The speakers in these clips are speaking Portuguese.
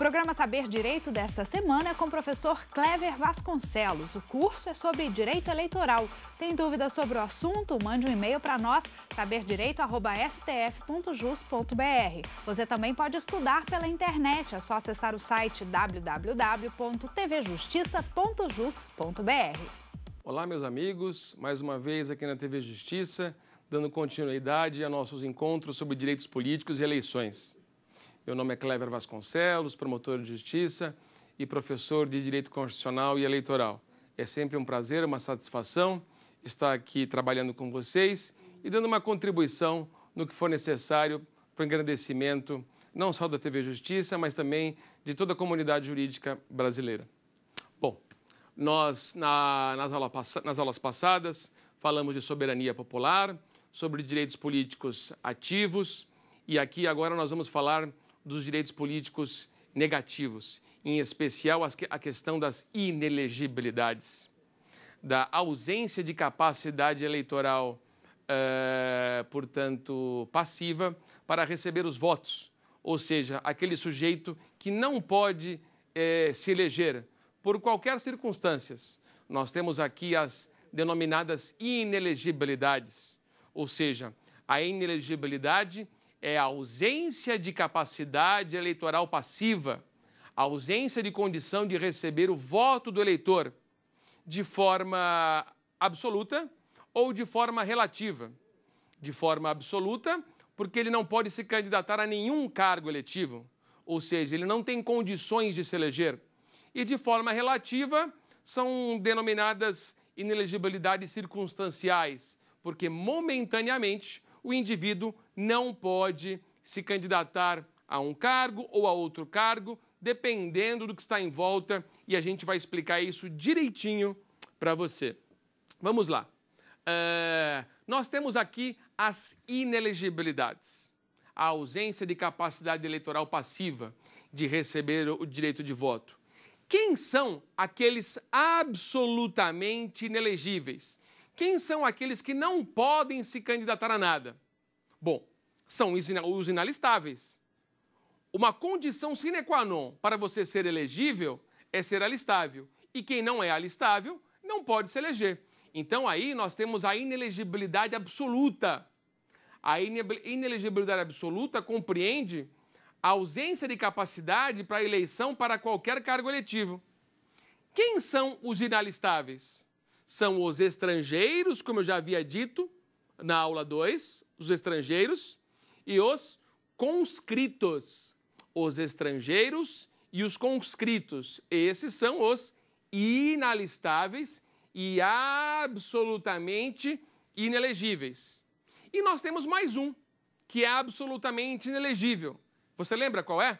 programa Saber Direito desta semana é com o professor Clever Vasconcelos. O curso é sobre direito eleitoral. Tem dúvidas sobre o assunto? Mande um e-mail para nós, saberdireito.stf.jus.br. Você também pode estudar pela internet. É só acessar o site www.tvjustiça.jus.br. Olá, meus amigos. Mais uma vez aqui na TV Justiça, dando continuidade a nossos encontros sobre direitos políticos e eleições. Meu nome é Clever Vasconcelos, promotor de justiça e professor de Direito Constitucional e Eleitoral. É sempre um prazer, uma satisfação estar aqui trabalhando com vocês e dando uma contribuição no que for necessário para o engrandecimento não só da TV Justiça, mas também de toda a comunidade jurídica brasileira. Bom, nós, na, nas, aula, nas aulas passadas, falamos de soberania popular, sobre direitos políticos ativos, e aqui agora nós vamos falar dos direitos políticos negativos, em especial a questão das inelegibilidades, da ausência de capacidade eleitoral, eh, portanto, passiva, para receber os votos, ou seja, aquele sujeito que não pode eh, se eleger por qualquer circunstâncias. Nós temos aqui as denominadas inelegibilidades, ou seja, a inelegibilidade é a ausência de capacidade eleitoral passiva, a ausência de condição de receber o voto do eleitor de forma absoluta ou de forma relativa. De forma absoluta, porque ele não pode se candidatar a nenhum cargo eletivo, ou seja, ele não tem condições de se eleger. E de forma relativa, são denominadas inelegibilidades circunstanciais, porque momentaneamente o indivíduo não pode se candidatar a um cargo ou a outro cargo, dependendo do que está em volta, e a gente vai explicar isso direitinho para você. Vamos lá. É, nós temos aqui as inelegibilidades, a ausência de capacidade eleitoral passiva de receber o direito de voto. Quem são aqueles absolutamente inelegíveis? Quem são aqueles que não podem se candidatar a nada? Bom, são os inalistáveis. Uma condição sine qua non para você ser elegível é ser alistável. E quem não é alistável não pode se eleger. Então aí nós temos a inelegibilidade absoluta. A inelegibilidade absoluta compreende a ausência de capacidade para eleição para qualquer cargo eletivo. Quem são os inalistáveis? são os estrangeiros, como eu já havia dito na aula 2, os estrangeiros, e os conscritos. Os estrangeiros e os conscritos. Esses são os inalistáveis e absolutamente inelegíveis. E nós temos mais um, que é absolutamente inelegível. Você lembra qual é?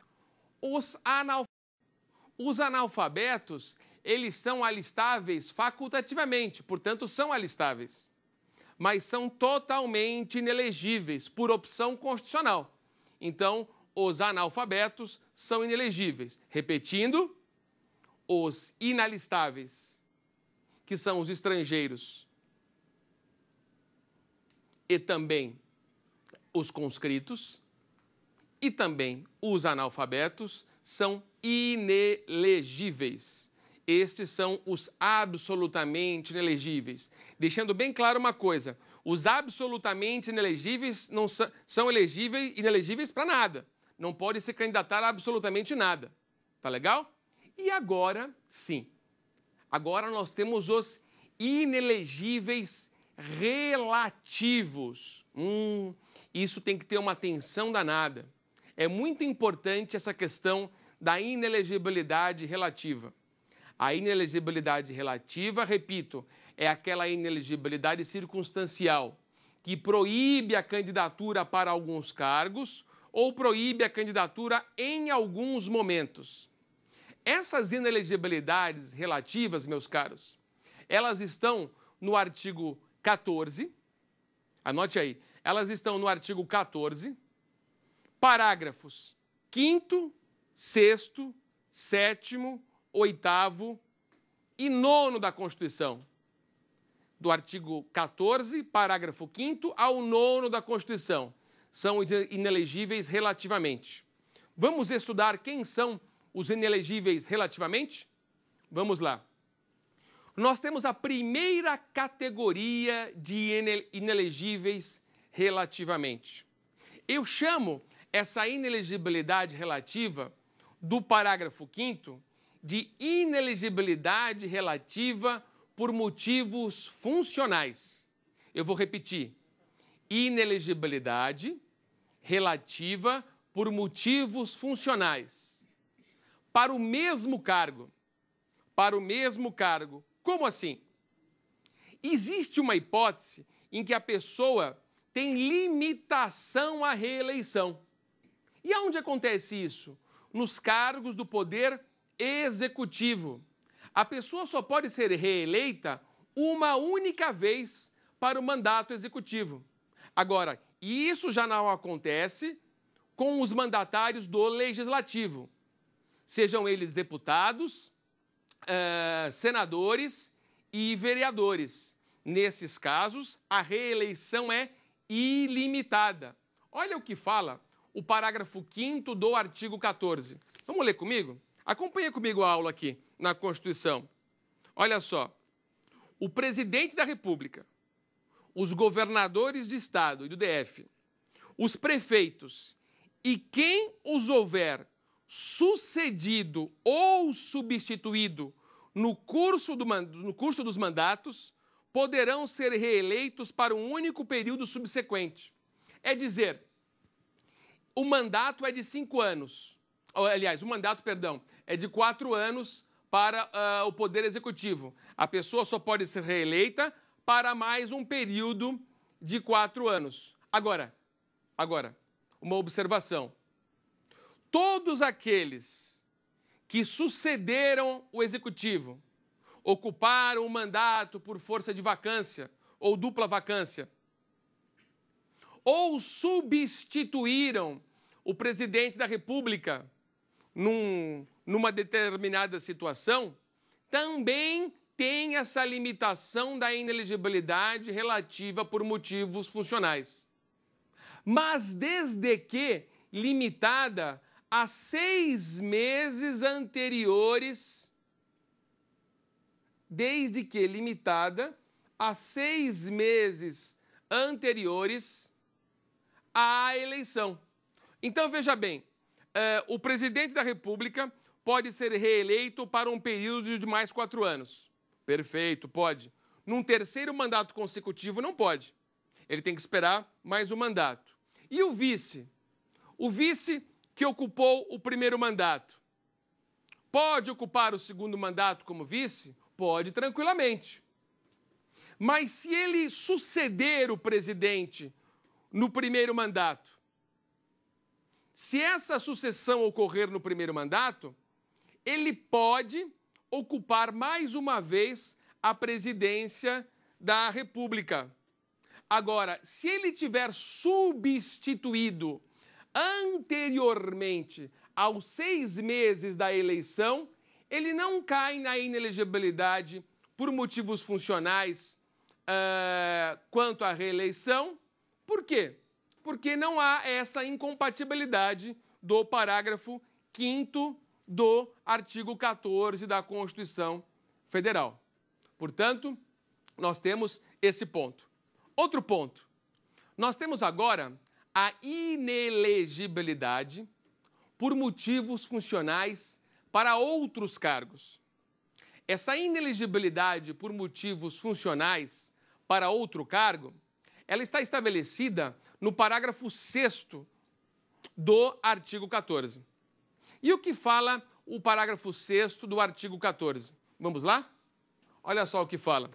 Os, analf... os analfabetos eles são alistáveis facultativamente, portanto, são alistáveis, mas são totalmente inelegíveis por opção constitucional. Então, os analfabetos são inelegíveis. Repetindo, os inalistáveis, que são os estrangeiros, e também os conscritos, e também os analfabetos, são inelegíveis estes são os absolutamente inelegíveis. Deixando bem claro uma coisa: os absolutamente inelegíveis não são, elegíveis, inelegíveis para nada. Não pode se candidatar a absolutamente nada. Tá legal? E agora, sim. Agora nós temos os inelegíveis relativos. Hum, isso tem que ter uma atenção danada. É muito importante essa questão da inelegibilidade relativa. A inelegibilidade relativa, repito, é aquela inelegibilidade circunstancial que proíbe a candidatura para alguns cargos ou proíbe a candidatura em alguns momentos. Essas inelegibilidades relativas, meus caros, elas estão no artigo 14, anote aí, elas estão no artigo 14, parágrafos 5, 6, 7 oitavo e nono da Constituição. Do artigo 14, parágrafo 5 ao nono da Constituição. São inelegíveis relativamente. Vamos estudar quem são os inelegíveis relativamente? Vamos lá. Nós temos a primeira categoria de inelegíveis relativamente. Eu chamo essa inelegibilidade relativa do parágrafo 5 de inelegibilidade relativa por motivos funcionais. Eu vou repetir: inelegibilidade relativa por motivos funcionais. Para o mesmo cargo. Para o mesmo cargo. Como assim? Existe uma hipótese em que a pessoa tem limitação à reeleição. E aonde acontece isso? Nos cargos do poder executivo. A pessoa só pode ser reeleita uma única vez para o mandato executivo. Agora, isso já não acontece com os mandatários do legislativo, sejam eles deputados, eh, senadores e vereadores. Nesses casos, a reeleição é ilimitada. Olha o que fala o parágrafo 5 do artigo 14. Vamos ler comigo? Acompanhe comigo a aula aqui na Constituição. Olha só. O presidente da República, os governadores de estado e do DF, os prefeitos e quem os houver sucedido ou substituído no curso, do, no curso dos mandatos poderão ser reeleitos para um único período subsequente. É dizer, o mandato é de cinco anos aliás, o mandato, perdão, é de quatro anos para uh, o Poder Executivo. A pessoa só pode ser reeleita para mais um período de quatro anos. Agora, agora, uma observação. Todos aqueles que sucederam o Executivo, ocuparam o mandato por força de vacância ou dupla vacância, ou substituíram o presidente da República num, numa determinada situação, também tem essa limitação da inelegibilidade relativa por motivos funcionais. Mas desde que limitada a seis meses anteriores, desde que limitada a seis meses anteriores à eleição. Então veja bem, eh, o presidente da República pode ser reeleito para um período de mais quatro anos. Perfeito, pode. Num terceiro mandato consecutivo, não pode. Ele tem que esperar mais um mandato. E o vice? O vice que ocupou o primeiro mandato. Pode ocupar o segundo mandato como vice? Pode, tranquilamente. Mas se ele suceder o presidente no primeiro mandato, se essa sucessão ocorrer no primeiro mandato, ele pode ocupar mais uma vez a presidência da República. Agora, se ele tiver substituído anteriormente aos seis meses da eleição, ele não cai na inelegibilidade por motivos funcionais uh, quanto à reeleição. Por quê? porque não há essa incompatibilidade do parágrafo 5 do artigo 14 da Constituição Federal. Portanto, nós temos esse ponto. Outro ponto. Nós temos agora a inelegibilidade por motivos funcionais para outros cargos. Essa inelegibilidade por motivos funcionais para outro cargo ela está estabelecida no parágrafo 6 do artigo 14. E o que fala o parágrafo 6 do artigo 14? Vamos lá? Olha só o que fala.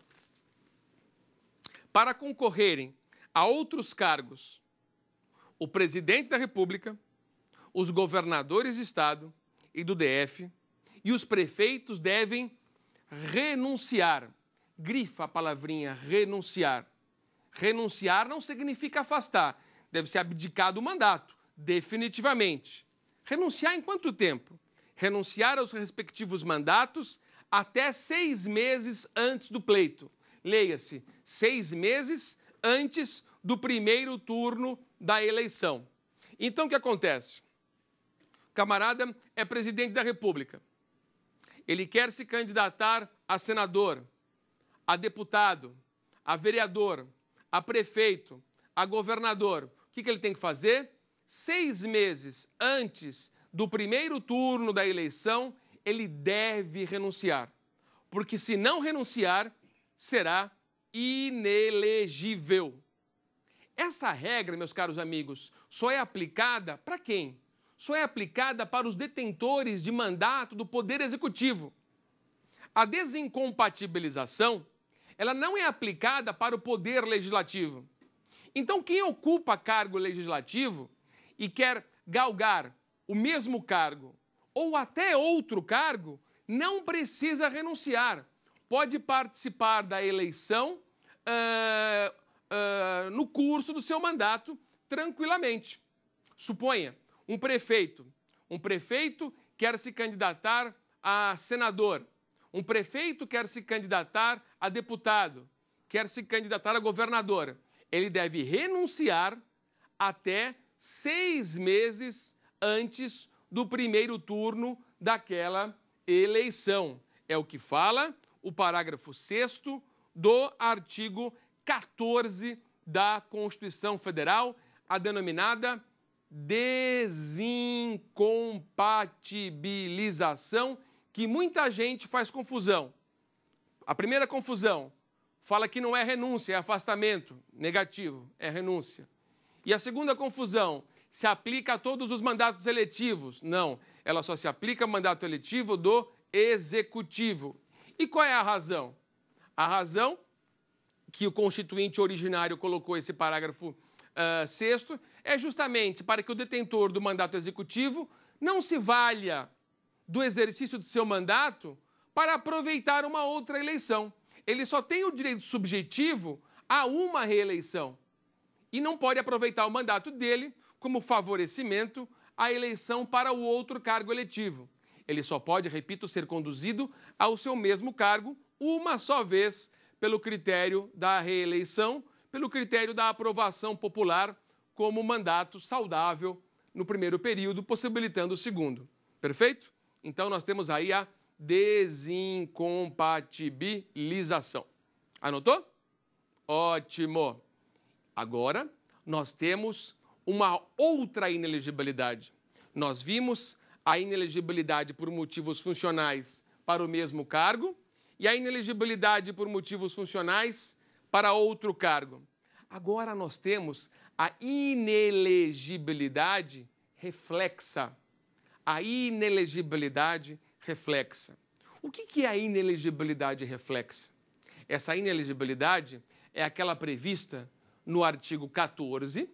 Para concorrerem a outros cargos, o presidente da República, os governadores de Estado e do DF e os prefeitos devem renunciar. Grifa a palavrinha renunciar Renunciar não significa afastar, deve ser abdicar do mandato, definitivamente. Renunciar em quanto tempo? Renunciar aos respectivos mandatos até seis meses antes do pleito. Leia-se, seis meses antes do primeiro turno da eleição. Então, o que acontece? O camarada é presidente da República. Ele quer se candidatar a senador, a deputado, a vereador, a prefeito, a governador, o que, que ele tem que fazer? Seis meses antes do primeiro turno da eleição, ele deve renunciar. Porque se não renunciar, será inelegível. Essa regra, meus caros amigos, só é aplicada para quem? Só é aplicada para os detentores de mandato do Poder Executivo. A desincompatibilização ela não é aplicada para o poder legislativo. Então, quem ocupa cargo legislativo e quer galgar o mesmo cargo ou até outro cargo, não precisa renunciar. Pode participar da eleição uh, uh, no curso do seu mandato tranquilamente. Suponha, um prefeito. Um prefeito quer se candidatar a senador. Um prefeito quer se candidatar a deputado, quer se candidatar a governadora, ele deve renunciar até seis meses antes do primeiro turno daquela eleição. É o que fala o parágrafo 6 do artigo 14 da Constituição Federal, a denominada desincompatibilização, que muita gente faz confusão. A primeira confusão fala que não é renúncia, é afastamento, negativo, é renúncia. E a segunda confusão se aplica a todos os mandatos eletivos. Não, ela só se aplica ao mandato eletivo do executivo. E qual é a razão? A razão que o constituinte originário colocou esse parágrafo uh, sexto é justamente para que o detentor do mandato executivo não se valha do exercício do seu mandato para aproveitar uma outra eleição. Ele só tem o direito subjetivo a uma reeleição e não pode aproveitar o mandato dele como favorecimento à eleição para o outro cargo eletivo. Ele só pode, repito, ser conduzido ao seu mesmo cargo uma só vez pelo critério da reeleição, pelo critério da aprovação popular como mandato saudável no primeiro período, possibilitando o segundo. Perfeito? Então nós temos aí a desincompatibilização. Anotou? Ótimo. Agora, nós temos uma outra inelegibilidade. Nós vimos a inelegibilidade por motivos funcionais para o mesmo cargo e a inelegibilidade por motivos funcionais para outro cargo. Agora nós temos a inelegibilidade reflexa. A inelegibilidade reflexa. O que é a inelegibilidade reflexa? Essa inelegibilidade é aquela prevista no artigo 14,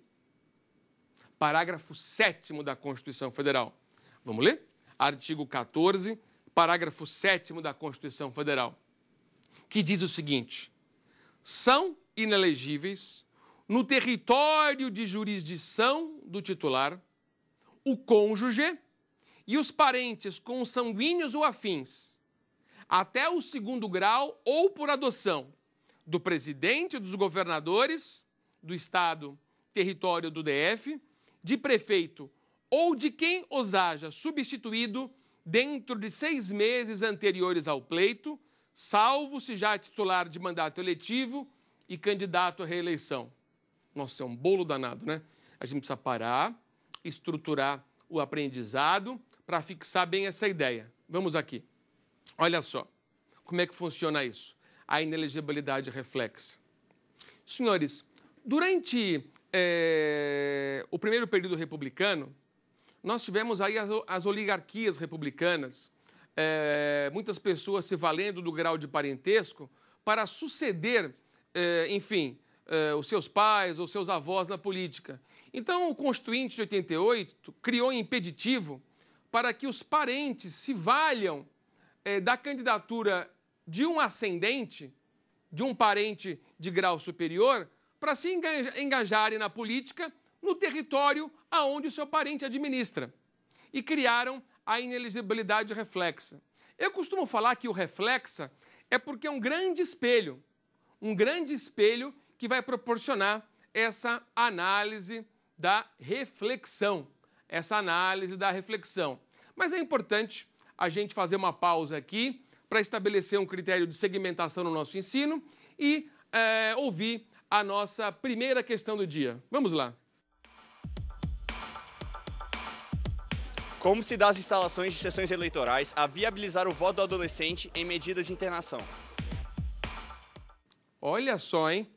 parágrafo 7 da Constituição Federal. Vamos ler? Artigo 14, parágrafo 7 da Constituição Federal, que diz o seguinte: são inelegíveis no território de jurisdição do titular o cônjuge e os parentes com sanguíneos ou afins, até o segundo grau ou por adoção, do presidente dos governadores do estado, território do DF, de prefeito ou de quem os haja substituído dentro de seis meses anteriores ao pleito, salvo se já titular de mandato eletivo e candidato à reeleição. Nossa, é um bolo danado, né? A gente precisa parar, estruturar o aprendizado para fixar bem essa ideia. Vamos aqui. Olha só como é que funciona isso. A inelegibilidade reflexa. Senhores, durante é, o primeiro período republicano, nós tivemos aí as, as oligarquias republicanas, é, muitas pessoas se valendo do grau de parentesco para suceder, é, enfim, os seus pais ou seus avós na política. Então, o Constituinte de 88 criou um impeditivo para que os parentes se valham é, da candidatura de um ascendente, de um parente de grau superior, para se engajarem na política no território aonde o seu parente administra. E criaram a ineligibilidade reflexa. Eu costumo falar que o reflexa é porque é um grande espelho, um grande espelho que vai proporcionar essa análise da reflexão essa análise da reflexão. Mas é importante a gente fazer uma pausa aqui para estabelecer um critério de segmentação no nosso ensino e é, ouvir a nossa primeira questão do dia. Vamos lá. Como se dá as instalações de sessões eleitorais a viabilizar o voto do adolescente em medidas de internação? Olha só, hein?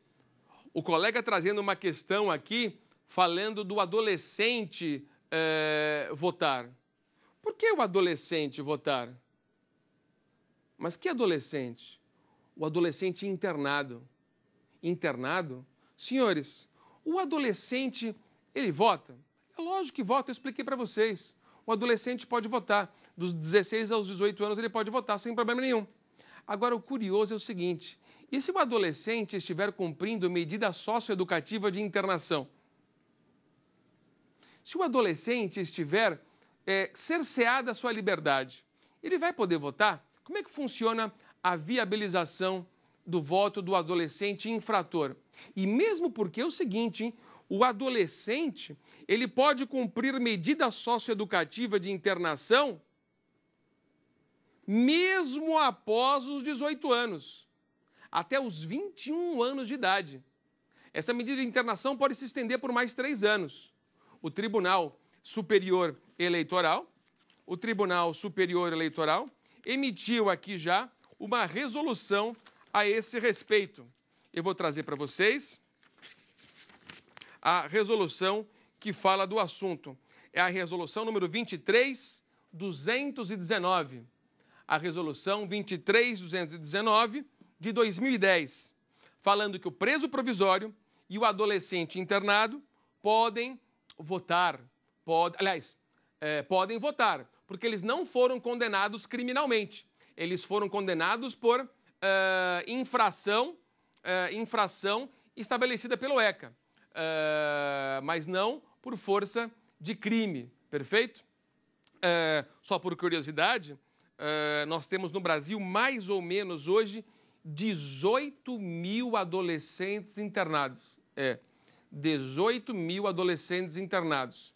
O colega trazendo uma questão aqui, falando do adolescente é, votar? Por que o adolescente votar? Mas que adolescente? O adolescente internado. Internado? Senhores, o adolescente, ele vota? É lógico que vota, eu expliquei para vocês. O adolescente pode votar. Dos 16 aos 18 anos, ele pode votar sem problema nenhum. Agora, o curioso é o seguinte: e se o adolescente estiver cumprindo medida socioeducativa de internação? Se o adolescente estiver é, a sua liberdade, ele vai poder votar? Como é que funciona a viabilização do voto do adolescente infrator? E mesmo porque é o seguinte, hein? o adolescente ele pode cumprir medida socioeducativa de internação mesmo após os 18 anos, até os 21 anos de idade. Essa medida de internação pode se estender por mais três anos o Tribunal Superior Eleitoral, o Tribunal Superior Eleitoral emitiu aqui já uma resolução a esse respeito. Eu vou trazer para vocês a resolução que fala do assunto. É a resolução número 23219. A resolução 23219 de 2010, falando que o preso provisório e o adolescente internado podem votar, pode, aliás, é, podem votar, porque eles não foram condenados criminalmente. Eles foram condenados por uh, infração, uh, infração estabelecida pelo ECA, uh, é, mas não por força de crime, perfeito? só por curiosidade, nós temos no Brasil mais ou menos hoje 18 mil adolescentes internados. É. 18 mil adolescentes internados.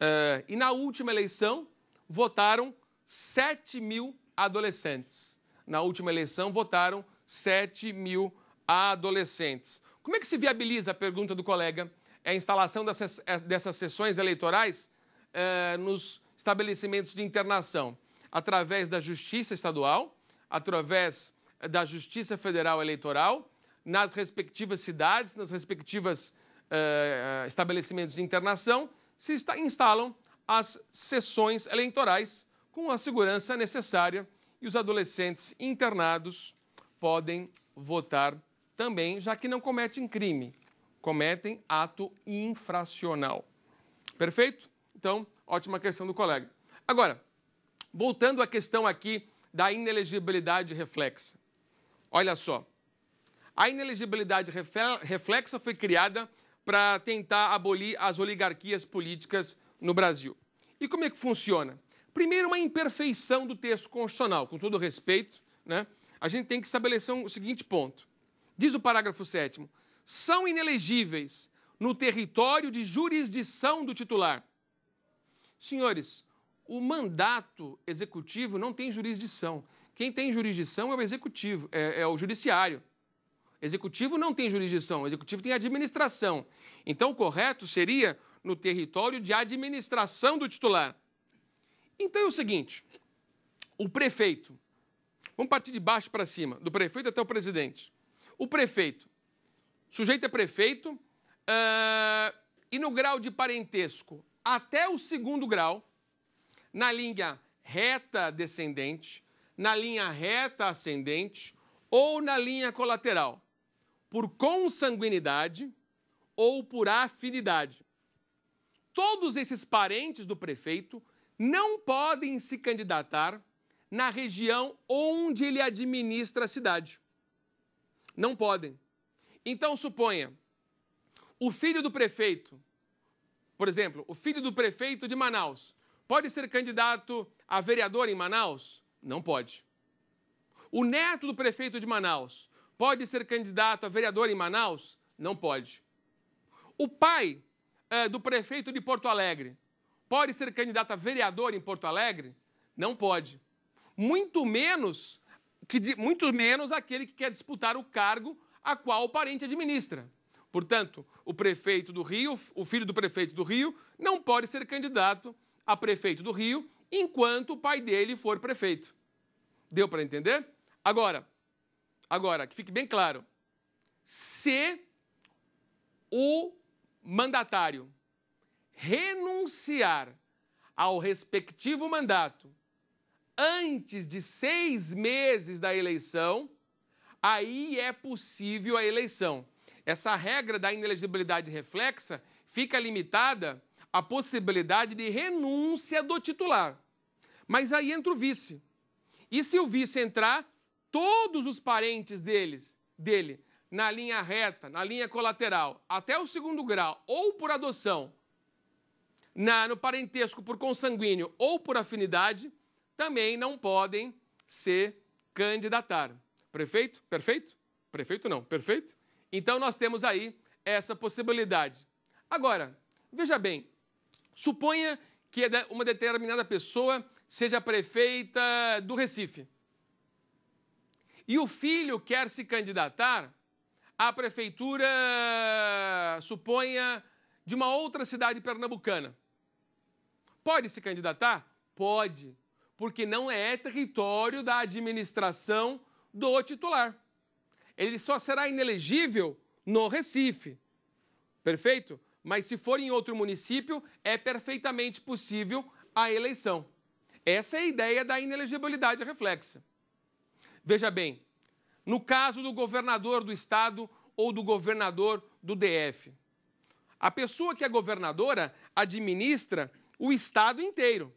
Uh, e na última eleição, votaram 7 mil adolescentes. Na última eleição, votaram 7 mil adolescentes. Como é que se viabiliza, a pergunta do colega, é a instalação dessas, eh, dessas sessões eleitorais uh, nos estabelecimentos de internação? Através da Justiça Estadual, através da Justiça Federal Eleitoral, nas respectivas cidades, nas respectivas eh, eh, estabelecimentos de internação, se instalam as sessões eleitorais com a segurança necessária e os adolescentes internados podem votar também, já que não cometem crime, cometem ato infracional. Perfeito? Então, ótima questão do colega. Agora, voltando à questão aqui da inelegibilidade reflexa. Olha só. A inelegibilidade reflexa foi criada para tentar abolir as oligarquias políticas no Brasil. E como é que funciona? Primeiro, uma imperfeição do texto constitucional, com todo respeito, né? a gente tem que estabelecer um, o seguinte ponto. Diz o parágrafo 7 são inelegíveis no território de jurisdição do titular. Senhores, o mandato executivo não tem jurisdição. Quem tem jurisdição é o executivo, é, é o judiciário. Executivo não tem jurisdição, executivo tem administração. Então, o correto seria no território de administração do titular. Então é o seguinte: o prefeito, vamos partir de baixo para cima, do prefeito até o presidente. O prefeito, sujeito é prefeito, uh, e no grau de parentesco até o segundo grau, na linha reta descendente, na linha reta ascendente ou na linha colateral por consanguinidade ou por afinidade. Todos esses parentes do prefeito não podem se candidatar na região onde ele administra a cidade. Não podem. Então, suponha, o filho do prefeito, por exemplo, o filho do prefeito de Manaus, pode ser candidato a vereador em Manaus? Não pode. O neto do prefeito de Manaus pode ser candidato a vereador em Manaus? Não pode. O pai é, do prefeito de Porto Alegre pode ser candidato a vereador em Porto Alegre? Não pode. Muito menos que, muito menos aquele que quer disputar o cargo a qual o parente administra. Portanto, o prefeito do Rio, o filho do prefeito do Rio, não pode ser candidato a prefeito do Rio enquanto o pai dele for prefeito. Deu para entender? Agora, Agora, que fique bem claro: se o mandatário renunciar ao respectivo mandato antes de seis meses da eleição, aí é possível a eleição. Essa regra da inelegibilidade reflexa fica limitada à possibilidade de renúncia do titular. Mas aí entra o vice. E se o vice entrar, todos os parentes deles, dele na linha reta, na linha colateral, até o segundo grau, ou por adoção, na, no parentesco por consanguíneo ou por afinidade, também não podem se candidatar. Prefeito? Perfeito? Prefeito não, perfeito? Então nós temos aí essa possibilidade. Agora, veja bem, suponha que é uma determinada pessoa seja prefeita do Recife. E o filho quer se candidatar à prefeitura, suponha, de uma outra cidade pernambucana. Pode se candidatar? Pode, porque não é território da administração do titular. Ele só será inelegível no Recife. Perfeito? Mas se for em outro município, é perfeitamente possível a eleição. Essa é a ideia da inelegibilidade reflexa. Veja bem, no caso do governador do estado ou do governador do DF, a pessoa que é governadora administra o estado inteiro.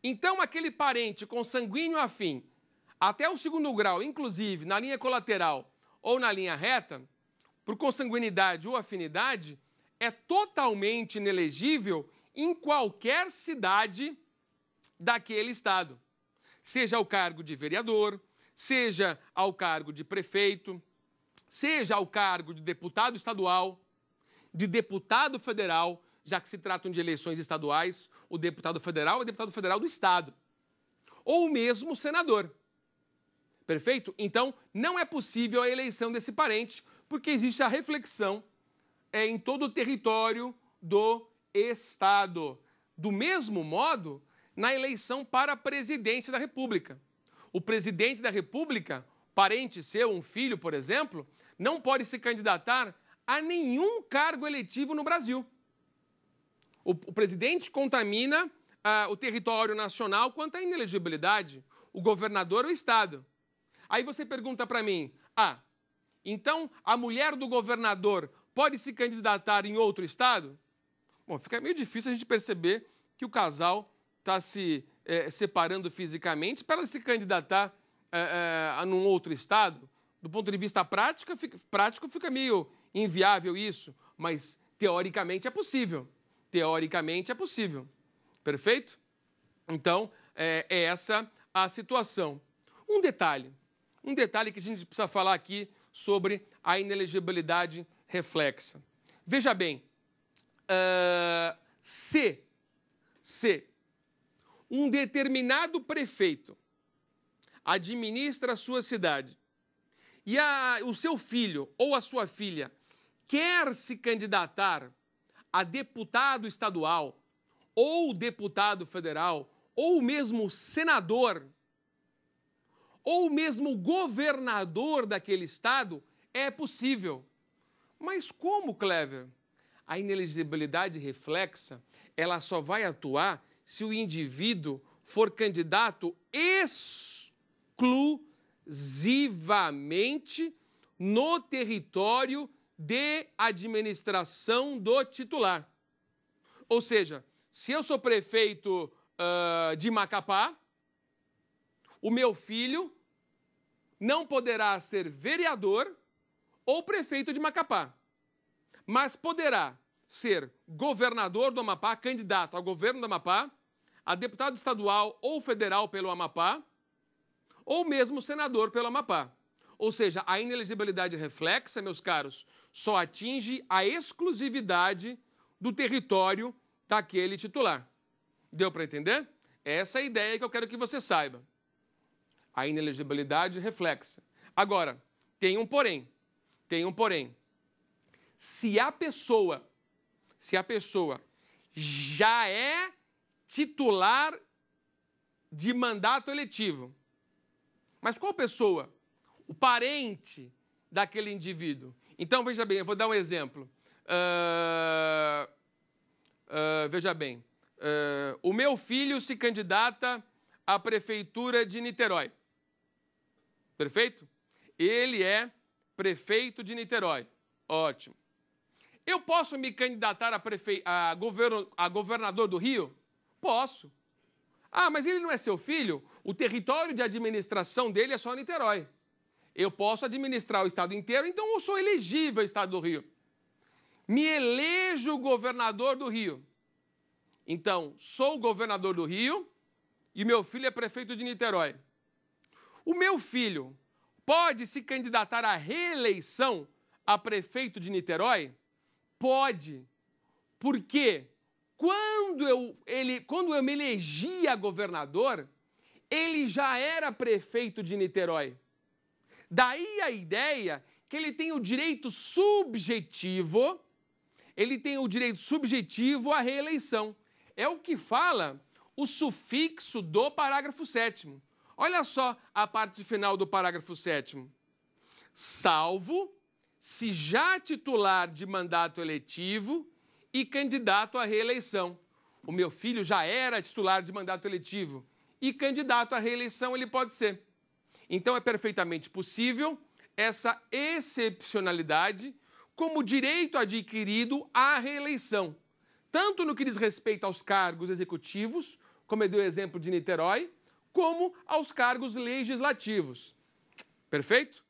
Então, aquele parente consanguíneo afim, até o segundo grau, inclusive na linha colateral ou na linha reta, por consanguinidade ou afinidade, é totalmente inelegível em qualquer cidade daquele estado. Seja o cargo de vereador, seja ao cargo de prefeito, seja ao cargo de deputado estadual, de deputado federal, já que se tratam de eleições estaduais, o deputado federal é deputado federal do estado, ou mesmo senador. Perfeito? Então, não é possível a eleição desse parente, porque existe a reflexão é, em todo o território do estado. Do mesmo modo, na eleição para a presidência da República o presidente da República, parente seu, um filho, por exemplo, não pode se candidatar a nenhum cargo eletivo no Brasil. O, o presidente contamina ah, o território nacional quanto à inelegibilidade, o governador, o Estado. Aí você pergunta para mim: ah, então a mulher do governador pode se candidatar em outro Estado? Bom, fica meio difícil a gente perceber que o casal está se é, separando fisicamente para ela se candidatar é, é, a num outro estado? Do ponto de vista prático fica, prático fica meio inviável isso, mas teoricamente é possível. Teoricamente é possível. Perfeito? Então, é, é essa a situação. Um detalhe, um detalhe que a gente precisa falar aqui sobre a inelegibilidade reflexa. Veja bem, uh, se, se um determinado prefeito administra a sua cidade e a, o seu filho ou a sua filha quer se candidatar a deputado estadual ou deputado federal ou mesmo senador ou mesmo governador daquele estado, é possível. Mas como, Clever? A inelegibilidade reflexa, ela só vai atuar se o indivíduo for candidato exclusivamente no território de administração do titular. Ou seja, se eu sou prefeito uh, de Macapá, o meu filho não poderá ser vereador ou prefeito de Macapá, mas poderá ser governador do Amapá, candidato ao governo do Amapá, a deputado estadual ou federal pelo Amapá, ou mesmo senador pelo Amapá. Ou seja, a inelegibilidade reflexa, meus caros, só atinge a exclusividade do território daquele titular. Deu para entender? Essa é a ideia que eu quero que você saiba. A inelegibilidade reflexa. Agora, tem um porém. Tem um porém. Se a pessoa, se a pessoa já é titular de mandato eletivo. Mas qual pessoa? O parente daquele indivíduo. Então, veja bem, eu vou dar um exemplo. Uh, uh, veja bem, uh, o meu filho se candidata à prefeitura de Niterói. Perfeito? Ele é prefeito de Niterói. Ótimo. Eu posso me candidatar a, prefe... a, a governador do Rio? Posso. Ah, mas ele não é seu filho? O território de administração dele é só Niterói. Eu posso administrar o estado inteiro, então eu sou elegível ao estado do Rio. Me elejo governador do Rio. Então, sou governador do Rio e meu filho é prefeito de Niterói. O meu filho pode se candidatar à reeleição a prefeito de Niterói? Pode. Por quê? Quando eu, ele, quando eu me elegia governador, ele já era prefeito de Niterói. Daí a ideia que ele tem o direito subjetivo, ele tem o direito subjetivo à reeleição. É o que fala o sufixo do parágrafo 7. Olha só a parte final do parágrafo 7. Salvo se já titular de mandato eletivo, e candidato à reeleição. O meu filho já era titular de mandato eletivo e candidato à reeleição ele pode ser. Então é perfeitamente possível essa excepcionalidade como direito adquirido à reeleição, tanto no que diz respeito aos cargos executivos, como eu dei o exemplo de Niterói, como aos cargos legislativos. Perfeito?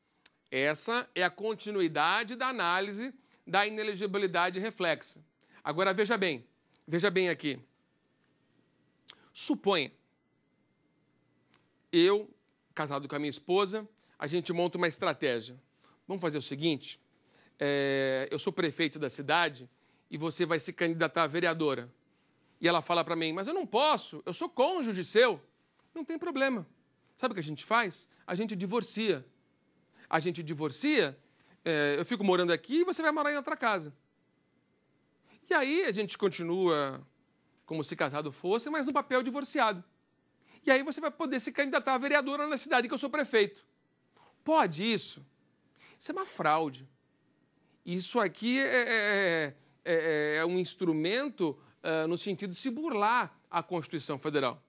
Essa é a continuidade da análise da inelegibilidade reflexa. Agora veja bem, veja bem aqui. Suponha, eu, casado com a minha esposa, a gente monta uma estratégia. Vamos fazer o seguinte: é, eu sou prefeito da cidade e você vai se candidatar a vereadora. E ela fala para mim, mas eu não posso, eu sou cônjuge seu. Não tem problema. Sabe o que a gente faz? A gente divorcia. A gente divorcia, é, eu fico morando aqui e você vai morar em outra casa. E aí a gente continua como se casado fosse, mas no papel divorciado. E aí você vai poder se candidatar a vereadora na cidade que eu sou prefeito. Pode isso? Isso é uma fraude. Isso aqui é, é, é um instrumento uh, no sentido de se burlar a Constituição Federal.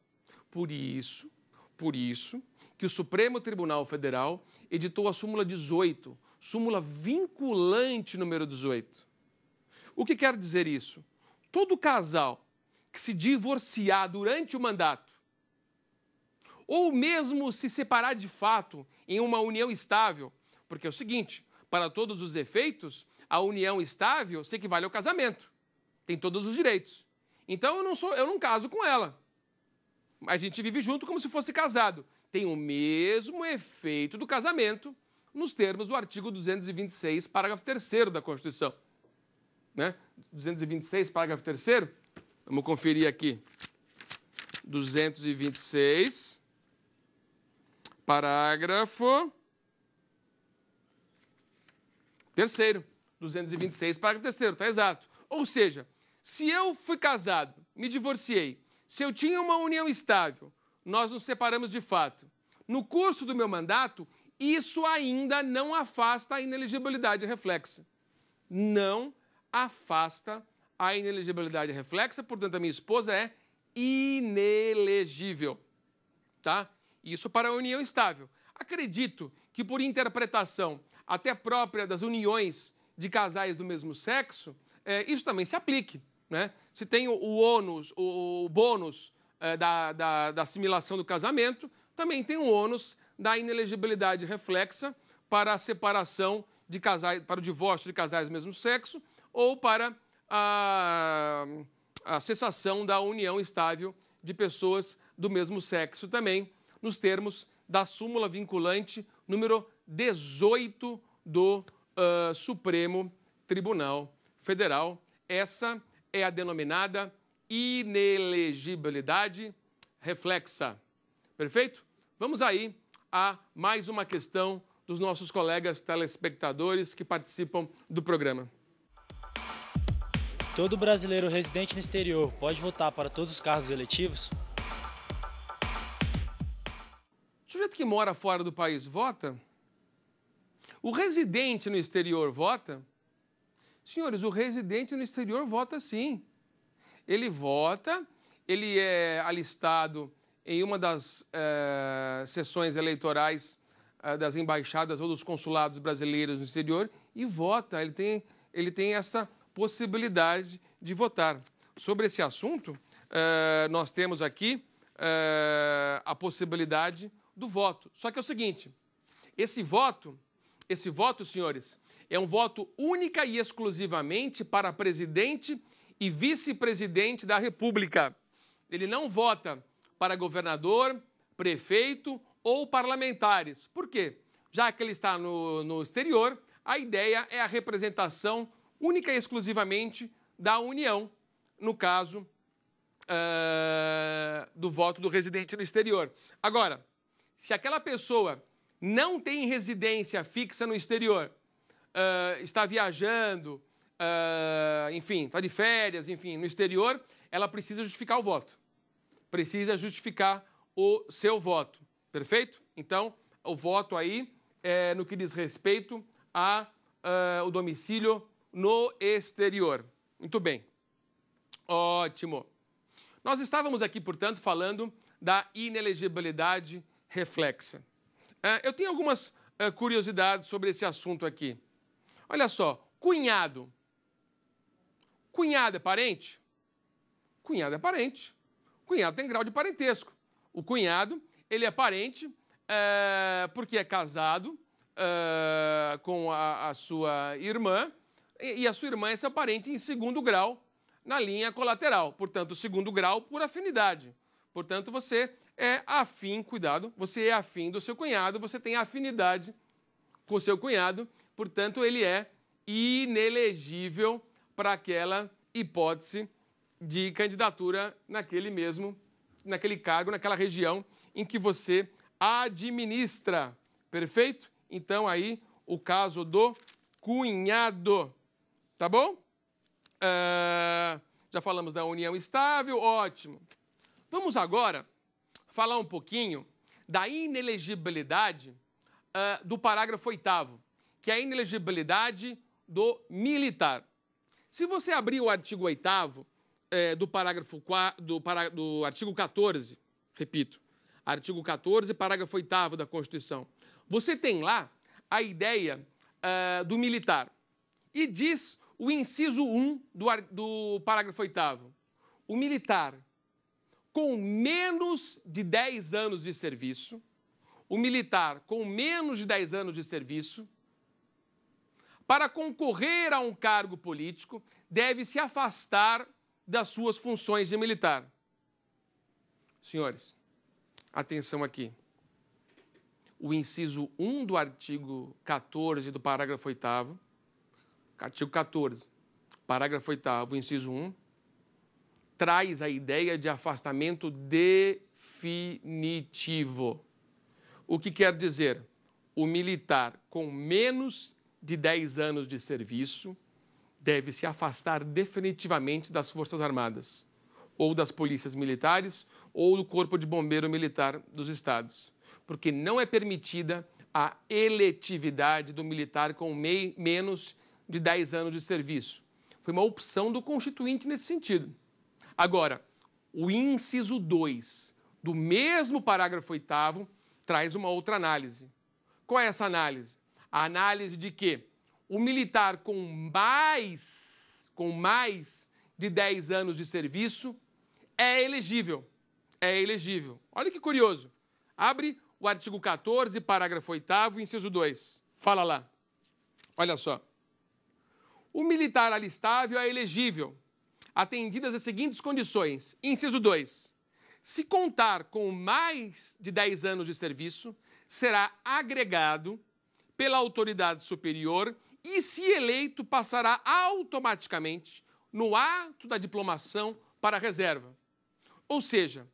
Por isso, por isso que o Supremo Tribunal Federal editou a súmula 18, súmula vinculante número 18 o que quer dizer isso? Todo casal que se divorciar durante o mandato, ou mesmo se separar de fato em uma união estável, porque é o seguinte, para todos os efeitos, a união estável se equivale ao casamento. Tem todos os direitos. Então eu não sou, eu não caso com ela. A gente vive junto como se fosse casado. Tem o mesmo efeito do casamento nos termos do artigo 226, parágrafo 3 da Constituição né? 226, parágrafo 3 Vamos conferir aqui. 226, parágrafo terceiro. 226, parágrafo terceiro, está exato. Ou seja, se eu fui casado, me divorciei, se eu tinha uma união estável, nós nos separamos de fato. No curso do meu mandato, isso ainda não afasta a ineligibilidade reflexa. Não afasta a inelegibilidade reflexa, portanto, a minha esposa é inelegível. Tá? Isso para a união estável. Acredito que, por interpretação até própria das uniões de casais do mesmo sexo, é, isso também se aplique. Né? Se tem o, ônus, o, o bônus é, da, da, da assimilação do casamento, também tem o ônus da inelegibilidade reflexa para a separação de casais, para o divórcio de casais do mesmo sexo ou para a, a cessação da união estável de pessoas do mesmo sexo também, nos termos da súmula vinculante número 18 do uh, Supremo Tribunal Federal. Essa é a denominada inelegibilidade reflexa. Perfeito? Vamos aí a mais uma questão dos nossos colegas telespectadores que participam do programa. Todo brasileiro residente no exterior pode votar para todos os cargos eletivos? O sujeito que mora fora do país vota? O residente no exterior vota? Senhores, o residente no exterior vota sim. Ele vota, ele é alistado em uma das é, sessões eleitorais é, das embaixadas ou dos consulados brasileiros no exterior e vota. Ele tem, ele tem essa possibilidade de votar. Sobre esse assunto, eh, nós temos aqui eh, a possibilidade do voto. Só que é o seguinte: esse voto, esse voto, senhores, é um voto única e exclusivamente para presidente e vice-presidente da República. Ele não vota para governador, prefeito ou parlamentares. Por quê? Já que ele está no, no exterior, a ideia é a representação única e exclusivamente da União, no caso uh, do voto do residente no exterior. Agora, se aquela pessoa não tem residência fixa no exterior, uh, está viajando, uh, enfim, está de férias, enfim, no exterior, ela precisa justificar o voto. Precisa justificar o seu voto. Perfeito? Então, o voto aí é, no que diz respeito ao uh, domicílio no exterior. Muito bem. Ótimo. Nós estávamos aqui, portanto, falando da inelegibilidade reflexa. É, eu tenho algumas é, curiosidades sobre esse assunto aqui. Olha só, cunhado. Cunhado é parente? Cunhado é parente. Cunhado tem grau de parentesco. O cunhado, ele é parente é, porque é casado é, com a, a sua irmã e a sua irmã é seu parente em segundo grau na linha colateral. Portanto, segundo grau por afinidade. Portanto, você é afim, cuidado, você é afim do seu cunhado, você tem afinidade com seu cunhado, portanto, ele é inelegível para aquela hipótese de candidatura naquele mesmo, naquele cargo, naquela região em que você administra. Perfeito? Então, aí o caso do cunhado. Tá bom? Uh, já falamos da união estável, ótimo. Vamos agora falar um pouquinho da inelegibilidade uh, do parágrafo 8, que é a inelegibilidade do militar. Se você abrir o artigo 8 eh, do parágrafo do, para, do artigo 14, repito, artigo 14, parágrafo 8 da Constituição, você tem lá a ideia uh, do militar. E diz o inciso 1 do, do parágrafo 8. O militar com menos de 10 anos de serviço, o militar com menos de 10 anos de serviço, para concorrer a um cargo político, deve se afastar das suas funções de militar. Senhores, atenção aqui. O inciso 1 do artigo 14 do parágrafo 8 Artigo 14, parágrafo 8, inciso 1, traz a ideia de afastamento definitivo. O que quer dizer? O militar com menos de 10 anos de serviço deve se afastar definitivamente das Forças Armadas, ou das polícias militares, ou do Corpo de Bombeiro Militar dos Estados, porque não é permitida a eletividade do militar com mei, menos de 10 anos de serviço. Foi uma opção do Constituinte nesse sentido. Agora, o inciso 2 do mesmo parágrafo 8 traz uma outra análise. Qual é essa análise? A análise de que o militar com mais, com mais de 10 anos de serviço é elegível. É elegível. Olha que curioso. Abre o artigo 14, parágrafo 8, inciso 2. Fala lá. Olha só. O militar alistável é elegível, atendidas as seguintes condições. Inciso 2. Se contar com mais de 10 anos de serviço, será agregado pela autoridade superior e, se eleito, passará automaticamente no ato da diplomação para a reserva. Ou seja,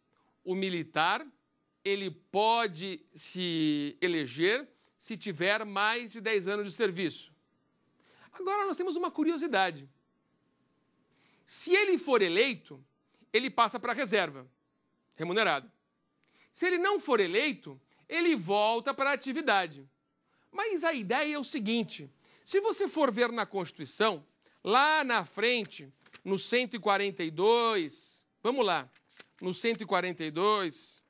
o militar ele pode se eleger se tiver mais de 10 anos de serviço. Agora nós temos uma curiosidade. Se ele for eleito, ele passa para a reserva, remunerado. Se ele não for eleito, ele volta para a atividade. Mas a ideia é o seguinte: se você for ver na Constituição, lá na frente, no 142, vamos lá, no 142,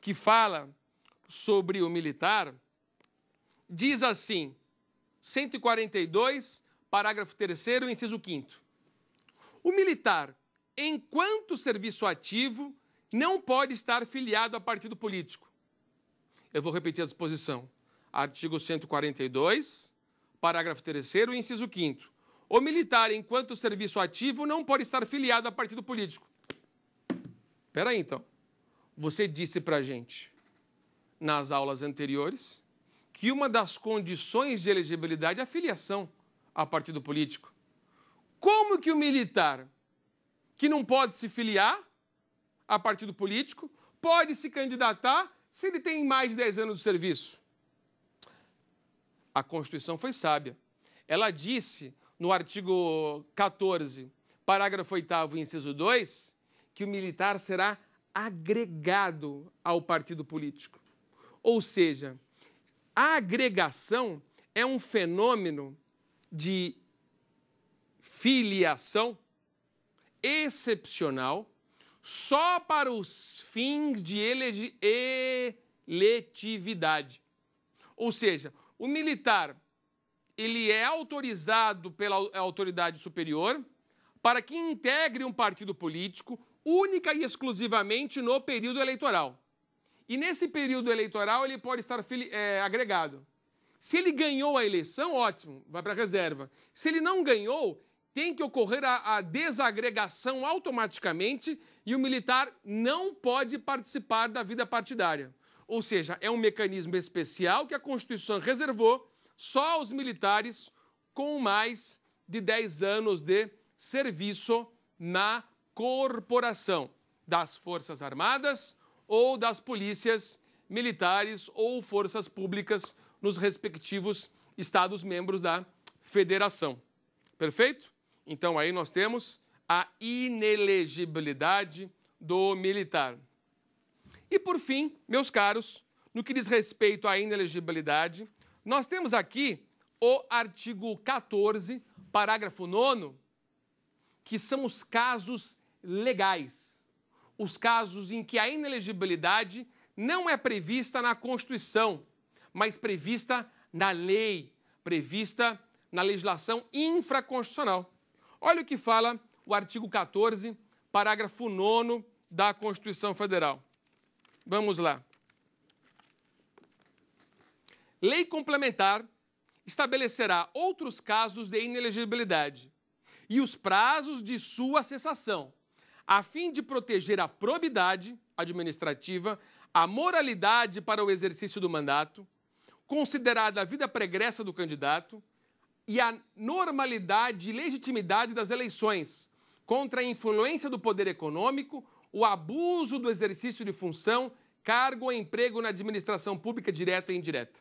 que fala sobre o militar, diz assim: 142, parágrafo 3 inciso 5 O militar, enquanto serviço ativo, não pode estar filiado a partido político. Eu vou repetir a disposição. Artigo 142, parágrafo 3 inciso 5 O militar, enquanto serviço ativo, não pode estar filiado a partido político. Espera aí, então. Você disse para gente nas aulas anteriores que uma das condições de elegibilidade é a filiação a partido político. Como que o militar que não pode se filiar a partido político pode se candidatar se ele tem mais de 10 anos de serviço? A Constituição foi sábia. Ela disse no artigo 14, parágrafo 8, inciso 2, que o militar será agregado ao partido político. Ou seja, a agregação é um fenômeno de filiação excepcional só para os fins de eletividade. Ou seja, o militar ele é autorizado pela autoridade superior para que integre um partido político única e exclusivamente no período eleitoral. E nesse período eleitoral ele pode estar é, agregado. Se ele ganhou a eleição, ótimo, vai para a reserva. Se ele não ganhou, tem que ocorrer a, a desagregação automaticamente e o militar não pode participar da vida partidária. Ou seja, é um mecanismo especial que a Constituição reservou só aos militares com mais de 10 anos de serviço na corporação das Forças Armadas ou das polícias militares ou forças públicas nos respectivos estados membros da federação. Perfeito? Então aí nós temos a inelegibilidade do militar. E por fim, meus caros, no que diz respeito à inelegibilidade, nós temos aqui o artigo 14, parágrafo 9, que são os casos legais os casos em que a inelegibilidade não é prevista na Constituição, mas prevista na lei, prevista na legislação infraconstitucional. Olha o que fala o artigo 14, parágrafo 9 da Constituição Federal. Vamos lá. Lei complementar estabelecerá outros casos de inelegibilidade e os prazos de sua cessação a fim de proteger a probidade administrativa, a moralidade para o exercício do mandato, considerada a vida pregressa do candidato e a normalidade e legitimidade das eleições, contra a influência do poder econômico, o abuso do exercício de função, cargo ou emprego na administração pública direta e indireta.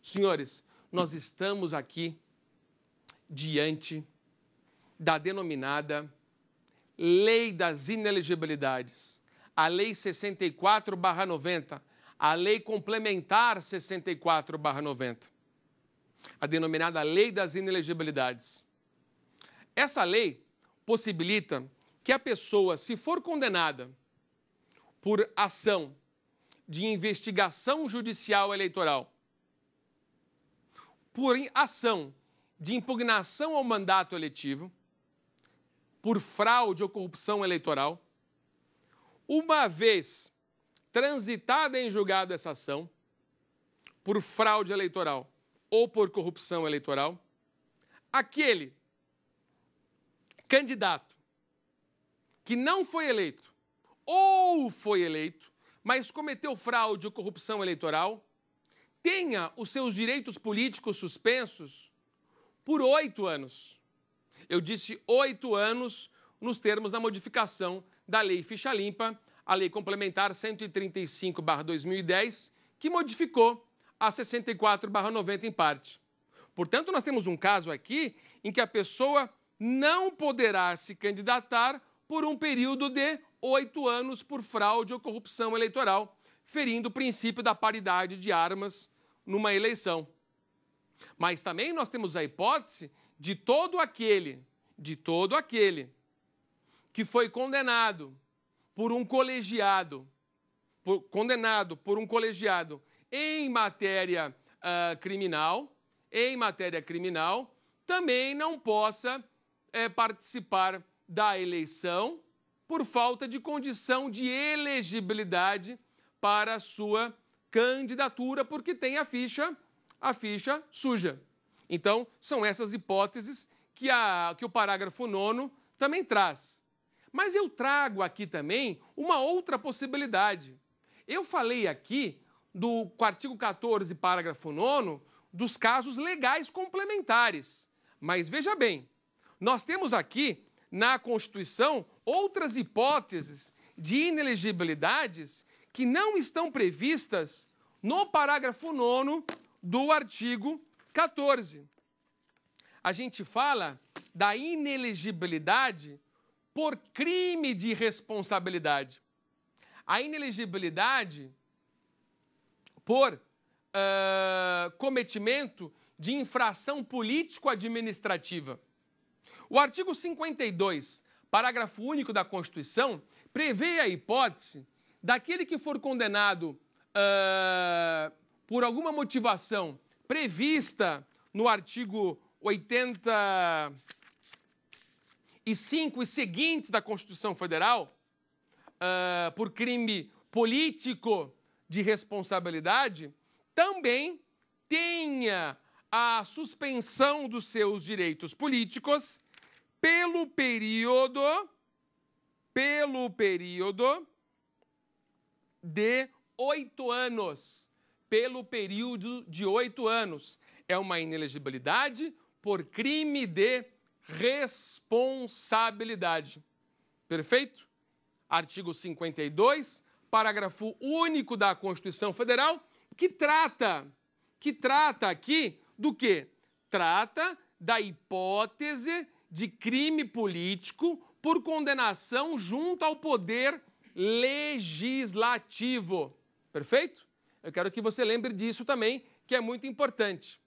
Senhores, nós estamos aqui diante da denominada lei das inelegibilidades, a lei 64/90, a lei complementar 64/90, a denominada lei das inelegibilidades. Essa lei possibilita que a pessoa, se for condenada por ação de investigação judicial eleitoral, por ação de impugnação ao mandato eletivo, por fraude ou corrupção eleitoral, uma vez transitada em julgado essa ação, por fraude eleitoral ou por corrupção eleitoral, aquele candidato que não foi eleito ou foi eleito, mas cometeu fraude ou corrupção eleitoral, tenha os seus direitos políticos suspensos por oito anos. Eu disse oito anos nos termos da modificação da Lei Ficha Limpa, a Lei Complementar 135-2010, que modificou a 64-90 em parte. Portanto, nós temos um caso aqui em que a pessoa não poderá se candidatar por um período de oito anos por fraude ou corrupção eleitoral, ferindo o princípio da paridade de armas numa eleição. Mas também nós temos a hipótese de todo aquele, de todo aquele que foi condenado por um colegiado, por, condenado por um colegiado em matéria uh, criminal, em matéria criminal, também não possa é, participar da eleição por falta de condição de elegibilidade para a sua candidatura, porque tem a ficha, a ficha suja. Então, são essas hipóteses que, a, que o parágrafo 9 também traz. Mas eu trago aqui também uma outra possibilidade. Eu falei aqui do artigo 14, parágrafo 9, dos casos legais complementares. Mas veja bem, nós temos aqui na Constituição outras hipóteses de inelegibilidades que não estão previstas no parágrafo 9 do artigo 14. A gente fala da inelegibilidade por crime de responsabilidade. A inelegibilidade por uh, cometimento de infração político-administrativa. O artigo 52, parágrafo único da Constituição, prevê a hipótese daquele que for condenado uh, por alguma motivação prevista no artigo 85 e seguintes da Constituição Federal, uh, por crime político de responsabilidade, também tenha a suspensão dos seus direitos políticos pelo período pelo período de oito anos pelo período de oito anos. É uma inelegibilidade por crime de responsabilidade. Perfeito? Artigo 52, parágrafo único da Constituição Federal, que trata, que trata aqui do que? Trata da hipótese de crime político por condenação junto ao poder legislativo. Perfeito? Eu quero que você lembre disso também, que é muito importante.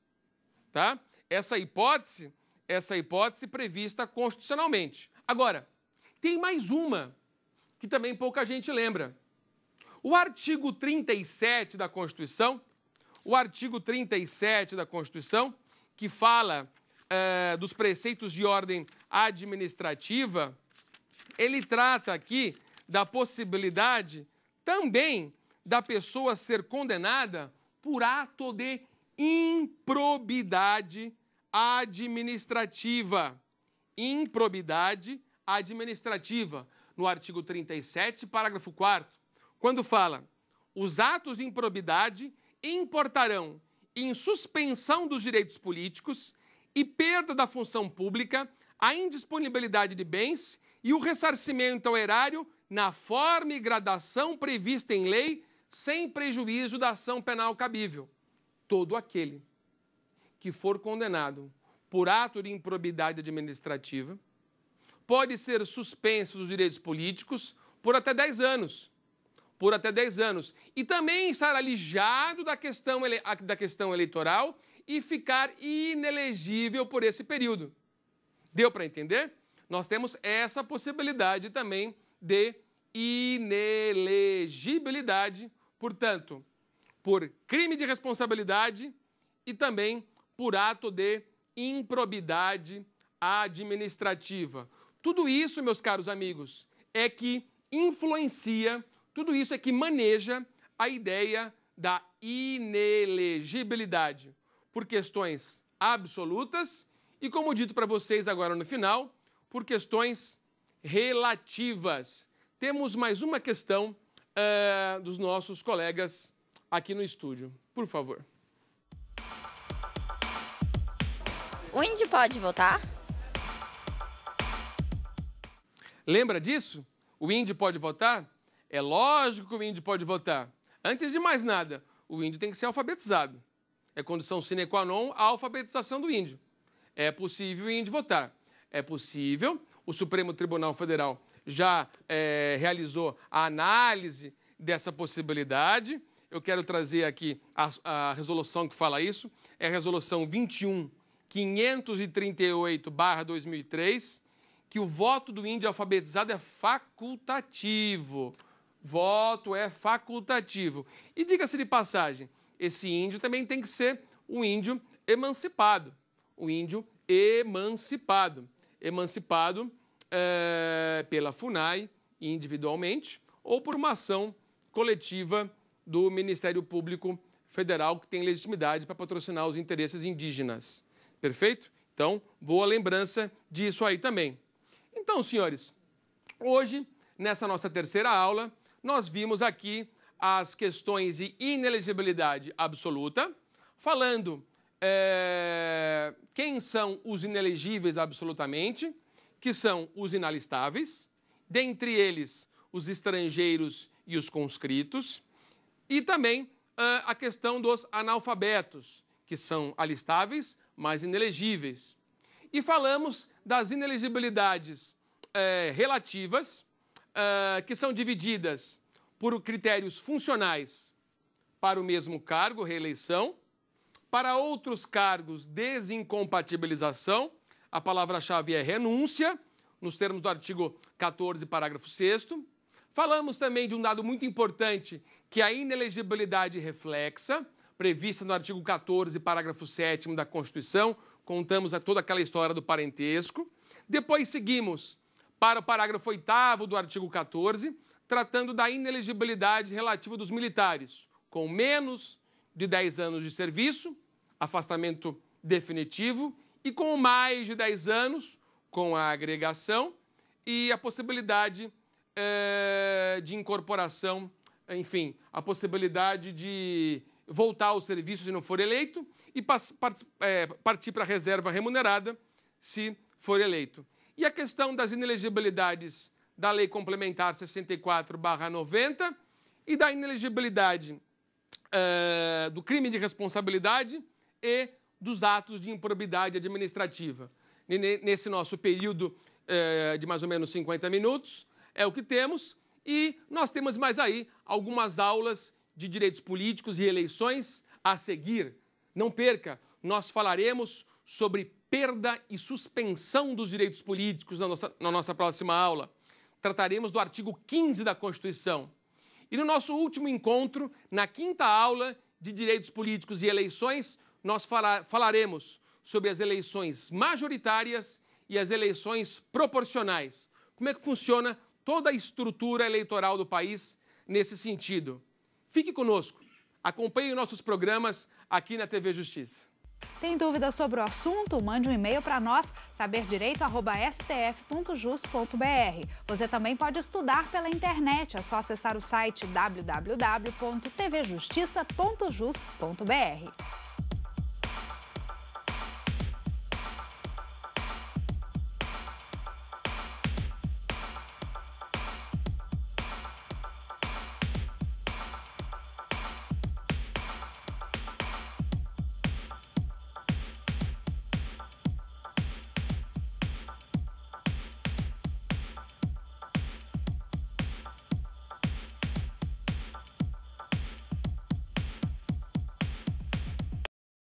Tá? Essa hipótese, essa hipótese prevista constitucionalmente. Agora, tem mais uma que também pouca gente lembra. O artigo 37 da Constituição, o artigo 37 da Constituição, que fala eh, dos preceitos de ordem administrativa, ele trata aqui da possibilidade também da pessoa ser condenada por ato de improbidade administrativa. Improbidade administrativa, no artigo 37, parágrafo 4, quando fala: os atos de improbidade importarão em suspensão dos direitos políticos e perda da função pública, a indisponibilidade de bens e o ressarcimento ao erário na forma e gradação prevista em lei sem prejuízo da ação penal cabível, todo aquele que for condenado por ato de improbidade administrativa pode ser suspenso dos direitos políticos por até 10 anos. Por até 10 anos. E também estar alijado da questão, da questão eleitoral e ficar inelegível por esse período. Deu para entender? Nós temos essa possibilidade também de inelegibilidade portanto, por crime de responsabilidade e também por ato de improbidade administrativa. Tudo isso, meus caros amigos, é que influencia, tudo isso é que maneja a ideia da inelegibilidade por questões absolutas e, como dito para vocês agora no final, por questões relativas. Temos mais uma questão eh, dos nossos colegas aqui no estúdio. Por favor. O Indy pode votar? Lembra disso? O índio pode votar? É lógico que o índio pode votar. Antes de mais nada, o índio tem que ser alfabetizado. É condição sine qua non a alfabetização do índio. É possível o índio votar. É possível o Supremo Tribunal Federal já é, realizou a análise dessa possibilidade. Eu quero trazer aqui a, a resolução que fala isso. É a resolução 21 538/2003, que o voto do índio alfabetizado é facultativo. Voto é facultativo. E diga-se de passagem, esse índio também tem que ser um índio emancipado. O um índio emancipado. Emancipado é, pela FUNAI individualmente ou por uma ação coletiva do Ministério Público Federal que tem legitimidade para patrocinar os interesses indígenas. Perfeito? Então, boa lembrança disso aí também. Então, senhores, hoje, nessa nossa terceira aula, nós vimos aqui as questões de inelegibilidade absoluta, falando é, quem são os inelegíveis absolutamente, que são os inalistáveis, dentre eles os estrangeiros e os conscritos, e também a questão dos analfabetos, que são alistáveis, mas inelegíveis. E falamos das inelegibilidades relativas, que são divididas por critérios funcionais para o mesmo cargo, reeleição, para outros cargos, desincompatibilização, a palavra-chave é renúncia, nos termos do artigo 14, parágrafo 6. Falamos também de um dado muito importante, que é a inelegibilidade reflexa, prevista no artigo 14, parágrafo 7 da Constituição. Contamos a toda aquela história do parentesco. Depois seguimos para o parágrafo 8 do artigo 14, tratando da inelegibilidade relativa dos militares com menos de 10 anos de serviço, afastamento definitivo e com mais de 10 anos, com a agregação e a possibilidade é, de incorporação, enfim, a possibilidade de voltar ao serviço se não for eleito e eh, partir para a reserva remunerada se for eleito. E a questão das inelegibilidades da Lei Complementar 64-90 e da inelegibilidade eh, do crime de responsabilidade e dos atos de improbidade administrativa. Nesse nosso período é, de mais ou menos 50 minutos, é o que temos. E nós temos mais aí algumas aulas de direitos políticos e eleições a seguir. Não perca, nós falaremos sobre perda e suspensão dos direitos políticos na nossa, na nossa próxima aula. Trataremos do artigo 15 da Constituição. E no nosso último encontro, na quinta aula de Direitos Políticos e Eleições, nós falaremos sobre as eleições majoritárias e as eleições proporcionais. Como é que funciona toda a estrutura eleitoral do país nesse sentido? Fique conosco. Acompanhe nossos programas aqui na TV Justiça. Tem dúvida sobre o assunto? Mande um e-mail para nós, saberdireito.stf.jus.br. Você também pode estudar pela internet. É só acessar o site www.tvjustiça.jus.br.